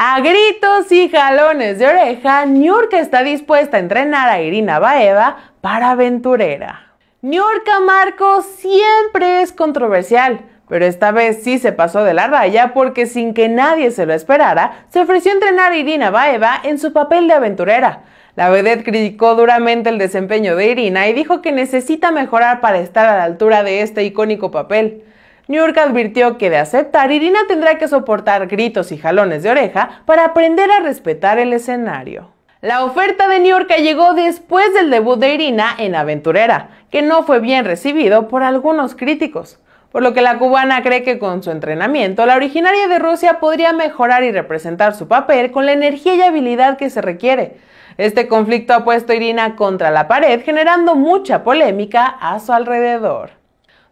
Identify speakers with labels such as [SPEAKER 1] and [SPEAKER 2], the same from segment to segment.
[SPEAKER 1] A gritos y jalones de oreja, Niurka está dispuesta a entrenar a Irina Baeva para aventurera. Niurka Marco siempre es controversial, pero esta vez sí se pasó de la raya porque sin que nadie se lo esperara, se ofreció a entrenar a Irina Baeva en su papel de aventurera. La vedette criticó duramente el desempeño de Irina y dijo que necesita mejorar para estar a la altura de este icónico papel. York advirtió que de aceptar, Irina tendrá que soportar gritos y jalones de oreja para aprender a respetar el escenario. La oferta de York llegó después del debut de Irina en Aventurera, que no fue bien recibido por algunos críticos por lo que la cubana cree que con su entrenamiento, la originaria de Rusia podría mejorar y representar su papel con la energía y habilidad que se requiere. Este conflicto ha puesto a Irina contra la pared, generando mucha polémica a su alrededor.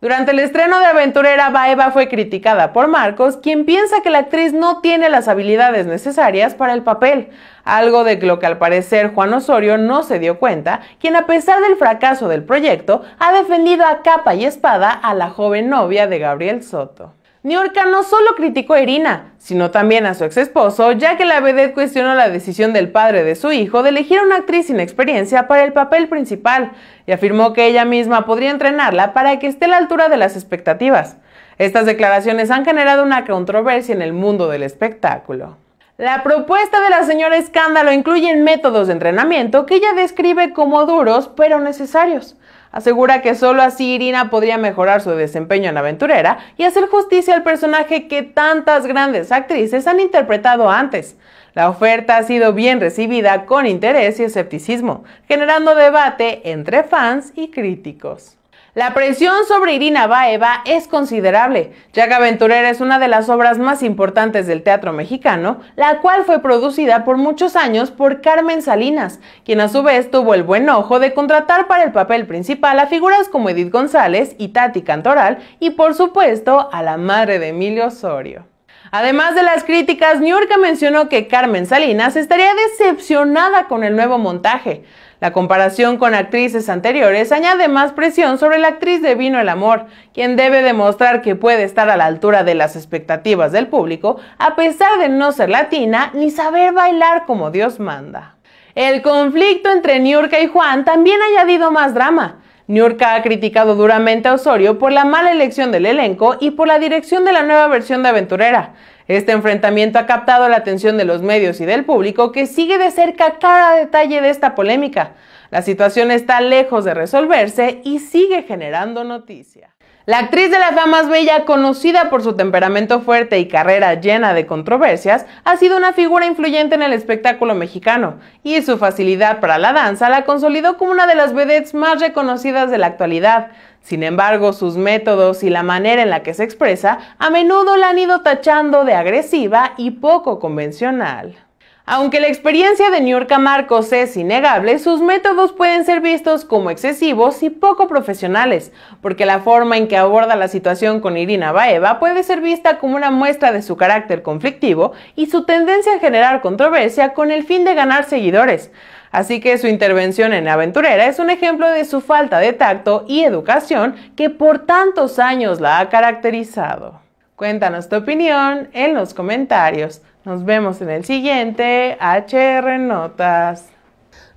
[SPEAKER 1] Durante el estreno de Aventurera, Baeva fue criticada por Marcos, quien piensa que la actriz no tiene las habilidades necesarias para el papel, algo de lo que al parecer Juan Osorio no se dio cuenta, quien a pesar del fracaso del proyecto, ha defendido a capa y espada a la joven novia de Gabriel Soto. Niorca no solo criticó a Irina, sino también a su ex esposo, ya que la vedette cuestionó la decisión del padre de su hijo de elegir a una actriz sin experiencia para el papel principal y afirmó que ella misma podría entrenarla para que esté a la altura de las expectativas. Estas declaraciones han generado una controversia en el mundo del espectáculo. La propuesta de la señora Escándalo incluye métodos de entrenamiento que ella describe como duros pero necesarios. Asegura que solo así Irina podría mejorar su desempeño en aventurera y hacer justicia al personaje que tantas grandes actrices han interpretado antes. La oferta ha sido bien recibida con interés y escepticismo, generando debate entre fans y críticos. La presión sobre Irina Baeva es considerable, ya que Aventurera es una de las obras más importantes del teatro mexicano, la cual fue producida por muchos años por Carmen Salinas, quien a su vez tuvo el buen ojo de contratar para el papel principal a figuras como Edith González y Tati Cantoral y por supuesto a la madre de Emilio Osorio. Además de las críticas, York mencionó que Carmen Salinas estaría decepcionada con el nuevo montaje, la comparación con actrices anteriores añade más presión sobre la actriz de Vino el Amor, quien debe demostrar que puede estar a la altura de las expectativas del público, a pesar de no ser latina ni saber bailar como Dios manda. El conflicto entre Niurka y Juan también ha añadido más drama. Niurka ha criticado duramente a Osorio por la mala elección del elenco y por la dirección de la nueva versión de Aventurera. Este enfrentamiento ha captado la atención de los medios y del público que sigue de cerca cada detalle de esta polémica. La situación está lejos de resolverse y sigue generando noticia. La actriz de la fama más bella, conocida por su temperamento fuerte y carrera llena de controversias, ha sido una figura influyente en el espectáculo mexicano, y su facilidad para la danza la consolidó como una de las vedettes más reconocidas de la actualidad. Sin embargo, sus métodos y la manera en la que se expresa a menudo la han ido tachando de agresiva y poco convencional. Aunque la experiencia de Niurka Marcos es innegable, sus métodos pueden ser vistos como excesivos y poco profesionales, porque la forma en que aborda la situación con Irina Baeva puede ser vista como una muestra de su carácter conflictivo y su tendencia a generar controversia con el fin de ganar seguidores. Así que su intervención en Aventurera es un ejemplo de su falta de tacto y educación que por tantos años la ha caracterizado. Cuéntanos tu opinión en los comentarios. Nos vemos en el siguiente HR Notas.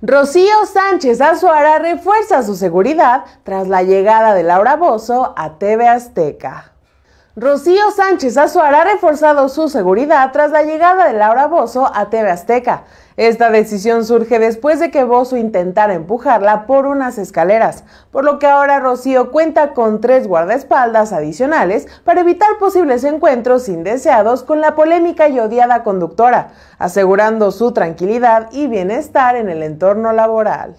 [SPEAKER 1] Rocío Sánchez Azuara refuerza su seguridad tras la llegada de Laura Bozo a TV Azteca. Rocío Sánchez Azuara ha reforzado su seguridad tras la llegada de Laura Bozo a TV Azteca. Esta decisión surge después de que Bozo intentara empujarla por unas escaleras, por lo que ahora Rocío cuenta con tres guardaespaldas adicionales para evitar posibles encuentros indeseados con la polémica y odiada conductora, asegurando su tranquilidad y bienestar en el entorno laboral.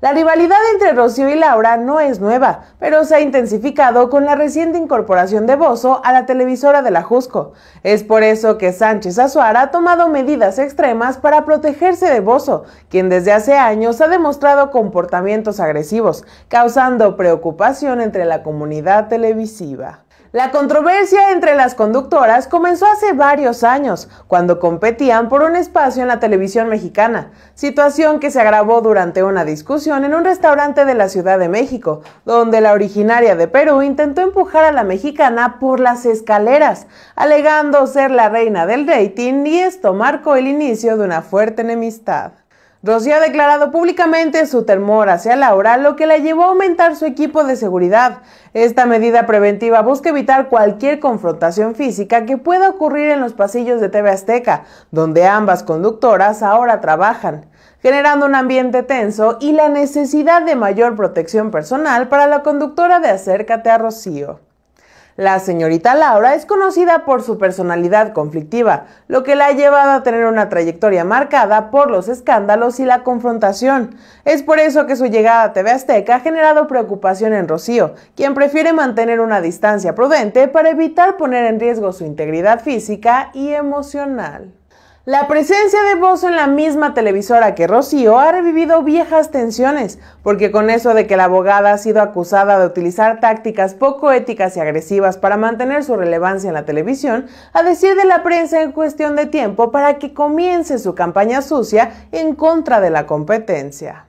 [SPEAKER 1] La rivalidad entre Rocío y Laura no es nueva, pero se ha intensificado con la reciente incorporación de Bozo a la televisora de la Jusco. Es por eso que Sánchez Azuara ha tomado medidas extremas para protegerse de Bozo, quien desde hace años ha demostrado comportamientos agresivos, causando preocupación entre la comunidad televisiva. La controversia entre las conductoras comenzó hace varios años, cuando competían por un espacio en la televisión mexicana, situación que se agravó durante una discusión en un restaurante de la Ciudad de México, donde la originaria de Perú intentó empujar a la mexicana por las escaleras, alegando ser la reina del rating y esto marcó el inicio de una fuerte enemistad. Rocío ha declarado públicamente su temor hacia Laura, lo que la llevó a aumentar su equipo de seguridad. Esta medida preventiva busca evitar cualquier confrontación física que pueda ocurrir en los pasillos de TV Azteca, donde ambas conductoras ahora trabajan, generando un ambiente tenso y la necesidad de mayor protección personal para la conductora de Acércate a Rocío. La señorita Laura es conocida por su personalidad conflictiva, lo que la ha llevado a tener una trayectoria marcada por los escándalos y la confrontación. Es por eso que su llegada a TV Azteca ha generado preocupación en Rocío, quien prefiere mantener una distancia prudente para evitar poner en riesgo su integridad física y emocional. La presencia de Bozo en la misma televisora que Rocío ha revivido viejas tensiones, porque con eso de que la abogada ha sido acusada de utilizar tácticas poco éticas y agresivas para mantener su relevancia en la televisión, a decir de la prensa en cuestión de tiempo para que comience su campaña sucia en contra de la competencia.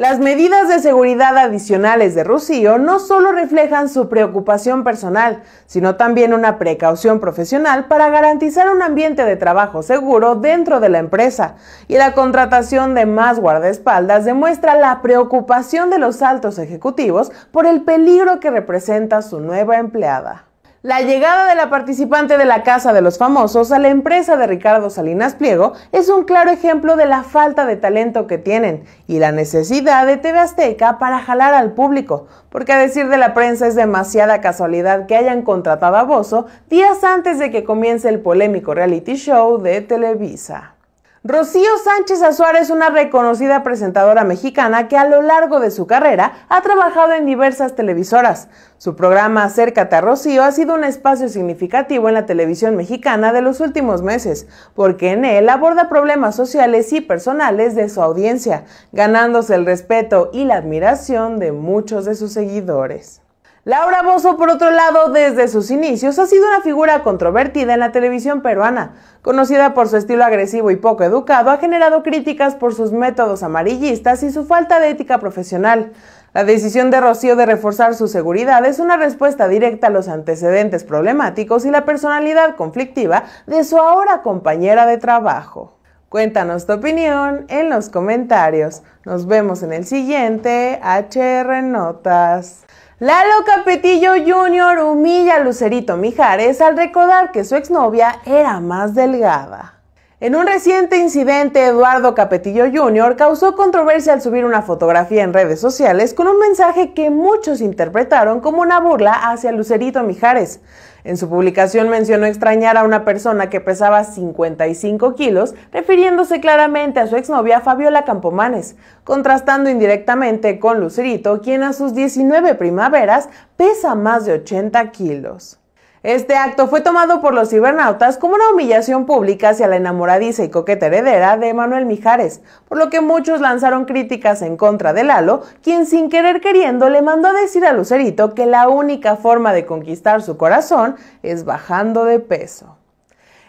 [SPEAKER 1] Las medidas de seguridad adicionales de Rocío no solo reflejan su preocupación personal, sino también una precaución profesional para garantizar un ambiente de trabajo seguro dentro de la empresa. Y la contratación de más guardaespaldas demuestra la preocupación de los altos ejecutivos por el peligro que representa su nueva empleada. La llegada de la participante de la Casa de los Famosos a la empresa de Ricardo Salinas Pliego es un claro ejemplo de la falta de talento que tienen y la necesidad de TV Azteca para jalar al público, porque a decir de la prensa es demasiada casualidad que hayan contratado a Bozo días antes de que comience el polémico reality show de Televisa. Rocío Sánchez Azuara es una reconocida presentadora mexicana que a lo largo de su carrera ha trabajado en diversas televisoras. Su programa Acércate a Rocío ha sido un espacio significativo en la televisión mexicana de los últimos meses, porque en él aborda problemas sociales y personales de su audiencia, ganándose el respeto y la admiración de muchos de sus seguidores. Laura Bozo, por otro lado, desde sus inicios ha sido una figura controvertida en la televisión peruana. Conocida por su estilo agresivo y poco educado, ha generado críticas por sus métodos amarillistas y su falta de ética profesional. La decisión de Rocío de reforzar su seguridad es una respuesta directa a los antecedentes problemáticos y la personalidad conflictiva de su ahora compañera de trabajo. Cuéntanos tu opinión en los comentarios. Nos vemos en el siguiente HR Notas. Lalo Capetillo Jr. humilla a Lucerito Mijares al recordar que su exnovia era más delgada. En un reciente incidente, Eduardo Capetillo Jr. causó controversia al subir una fotografía en redes sociales con un mensaje que muchos interpretaron como una burla hacia Lucerito Mijares. En su publicación mencionó extrañar a una persona que pesaba 55 kilos, refiriéndose claramente a su exnovia Fabiola Campomanes, contrastando indirectamente con Lucerito, quien a sus 19 primaveras pesa más de 80 kilos. Este acto fue tomado por los cibernautas como una humillación pública hacia la enamoradiza y coqueta heredera de Manuel Mijares, por lo que muchos lanzaron críticas en contra de Lalo, quien sin querer queriendo le mandó a decir a Lucerito que la única forma de conquistar su corazón es bajando de peso.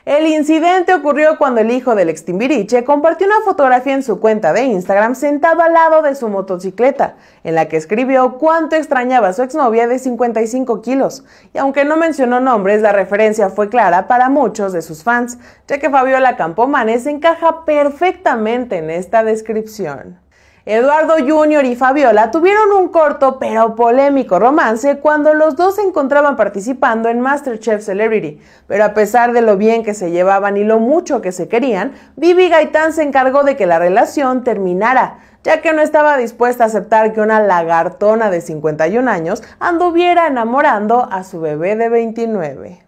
[SPEAKER 1] El incidente ocurrió cuando el hijo del extimbiriche compartió una fotografía en su cuenta de Instagram sentado al lado de su motocicleta, en la que escribió cuánto extrañaba a su exnovia de 55 kilos. Y aunque no mencionó nombres, la referencia fue clara para muchos de sus fans, ya que Fabiola Campomanes encaja perfectamente en esta descripción. Eduardo Jr. y Fabiola tuvieron un corto pero polémico romance cuando los dos se encontraban participando en MasterChef Celebrity, pero a pesar de lo bien que se llevaban y lo mucho que se querían, Vivi Gaitán se encargó de que la relación terminara, ya que no estaba dispuesta a aceptar que una lagartona de 51 años anduviera enamorando a su bebé de 29.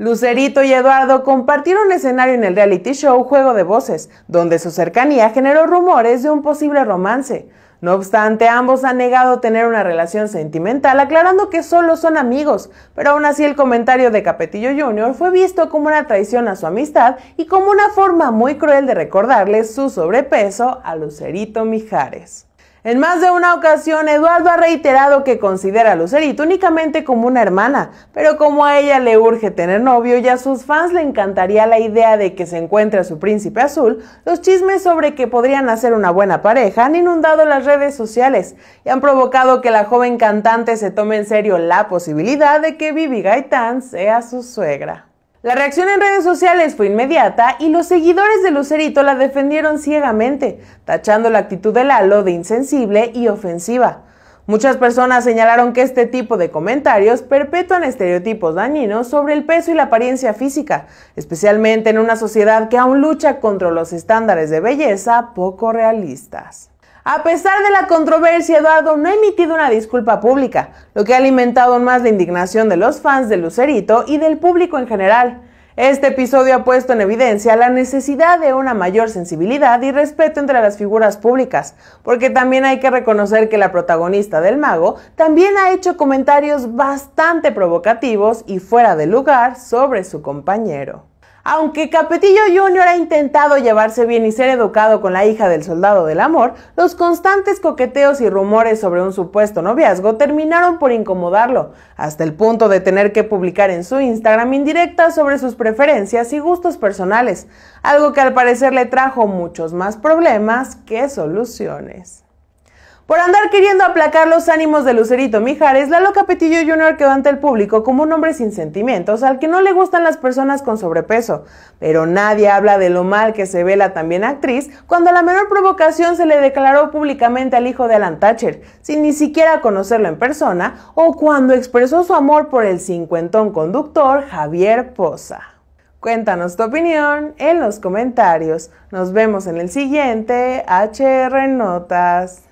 [SPEAKER 1] Lucerito y Eduardo compartieron escenario en el reality show Juego de Voces, donde su cercanía generó rumores de un posible romance. No obstante, ambos han negado tener una relación sentimental, aclarando que solo son amigos, pero aún así el comentario de Capetillo Jr. fue visto como una traición a su amistad y como una forma muy cruel de recordarle su sobrepeso a Lucerito Mijares. En más de una ocasión, Eduardo ha reiterado que considera a Lucerito únicamente como una hermana, pero como a ella le urge tener novio y a sus fans le encantaría la idea de que se encuentre a su príncipe azul, los chismes sobre que podrían hacer una buena pareja han inundado las redes sociales y han provocado que la joven cantante se tome en serio la posibilidad de que Vivi Gaitán sea su suegra. La reacción en redes sociales fue inmediata y los seguidores de Lucerito la defendieron ciegamente, tachando la actitud de Lalo de insensible y ofensiva. Muchas personas señalaron que este tipo de comentarios perpetúan estereotipos dañinos sobre el peso y la apariencia física, especialmente en una sociedad que aún lucha contra los estándares de belleza poco realistas. A pesar de la controversia, Eduardo no ha emitido una disculpa pública, lo que ha alimentado más la indignación de los fans de Lucerito y del público en general. Este episodio ha puesto en evidencia la necesidad de una mayor sensibilidad y respeto entre las figuras públicas, porque también hay que reconocer que la protagonista del mago también ha hecho comentarios bastante provocativos y fuera de lugar sobre su compañero. Aunque Capetillo Jr. ha intentado llevarse bien y ser educado con la hija del soldado del amor, los constantes coqueteos y rumores sobre un supuesto noviazgo terminaron por incomodarlo, hasta el punto de tener que publicar en su Instagram indirectas sobre sus preferencias y gustos personales, algo que al parecer le trajo muchos más problemas que soluciones. Por andar queriendo aplacar los ánimos de Lucerito Mijares, la loca Petillo Jr. quedó ante el público como un hombre sin sentimientos, al que no le gustan las personas con sobrepeso. Pero nadie habla de lo mal que se ve la también actriz cuando a la menor provocación se le declaró públicamente al hijo de Alan Thatcher, sin ni siquiera conocerlo en persona, o cuando expresó su amor por el cincuentón conductor Javier Poza. Cuéntanos tu opinión en los comentarios. Nos vemos en el siguiente HR Notas.